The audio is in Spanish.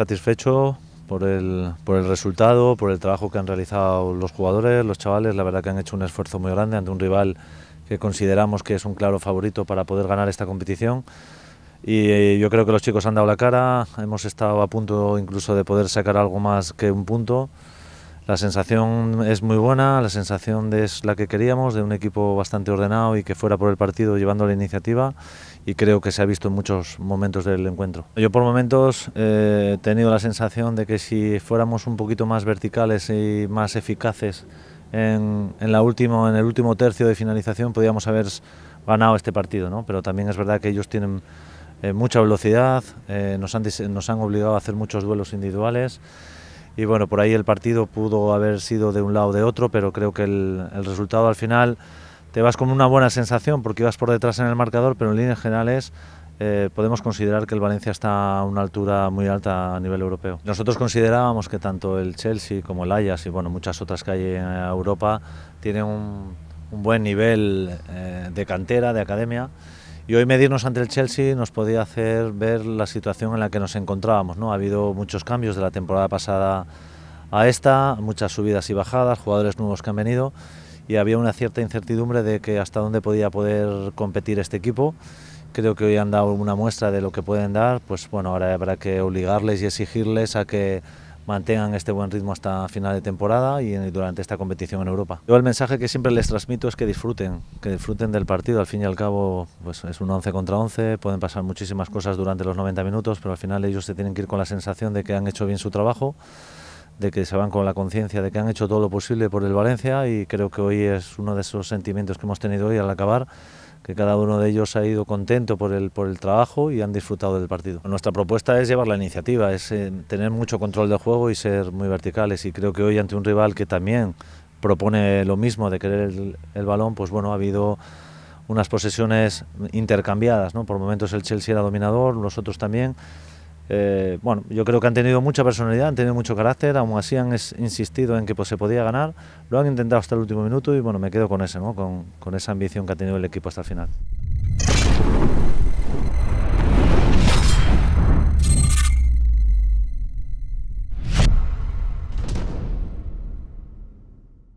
Satisfecho por el, por el resultado, por el trabajo que han realizado los jugadores, los chavales, la verdad que han hecho un esfuerzo muy grande ante un rival que consideramos que es un claro favorito para poder ganar esta competición. Y eh, yo creo que los chicos han dado la cara, hemos estado a punto incluso de poder sacar algo más que un punto. La sensación es muy buena, la sensación de, es la que queríamos, de un equipo bastante ordenado y que fuera por el partido llevando la iniciativa y creo que se ha visto en muchos momentos del encuentro. Yo por momentos eh, he tenido la sensación de que si fuéramos un poquito más verticales y más eficaces en, la en el último tercio de finalización podíamos haber ganado este partido, ¿no? pero también es verdad que ellos tienen eh, mucha velocidad, eh, nos han obligado a hacer muchos duelos individuales y bueno, por ahí el partido pudo haber sido de un lado o de otro, pero creo que el, resultado al final te vas con una buena sensación porque ibas por detrás en el marcador, pero en líneas generales eh, podemos considerar que el Valencia está a una altura muy alta a nivel europeo. Nosotros considerábamos que tanto el Chelsea como el Ajax y bueno, muchas otras que hay en Europa tienen un, buen nivel eh, de cantera, de academia y hoy medirnos ante el Chelsea nos podía hacer ver la situación en la que nos encontrábamos. ¿no? Ha habido muchos cambios de la temporada pasada a esta, muchas subidas y bajadas, jugadores nuevos que han venido y había una cierta incertidumbre de que hasta dónde podía poder competir este equipo. Creo que hoy han dado una muestra de lo que pueden dar, pues bueno, ahora habrá que obligarles y exigirles a que mantengan este buen ritmo hasta final de temporada y durante esta competición en Europa. Yo el mensaje que siempre les transmito es que disfruten, que disfruten del partido. Al fin y al cabo pues es un 11 contra 11, pueden pasar muchísimas cosas durante los 90 minutos, pero al final ellos se tienen que ir con la sensación de que han hecho bien su trabajo de que se van con la conciencia de que han hecho todo lo posible por el Valencia y creo que hoy es uno de esos sentimientos que hemos tenido hoy al acabar que cada uno de ellos ha ido contento por el, por el trabajo y han disfrutado del partido. Nuestra propuesta es llevar la iniciativa, es eh, tener mucho control del juego y ser muy verticales y creo que hoy ante un rival que también propone lo mismo de querer el, el balón, pues bueno, ha habido unas posesiones intercambiadas, ¿no? Por momentos el Chelsea era dominador, nosotros también, eh, bueno, yo creo que han tenido mucha personalidad, han tenido mucho carácter, aún así han insistido en que pues, se podía ganar, lo han intentado hasta el último minuto y bueno, me quedo con eso, con esa ambición que ha tenido el equipo hasta el final.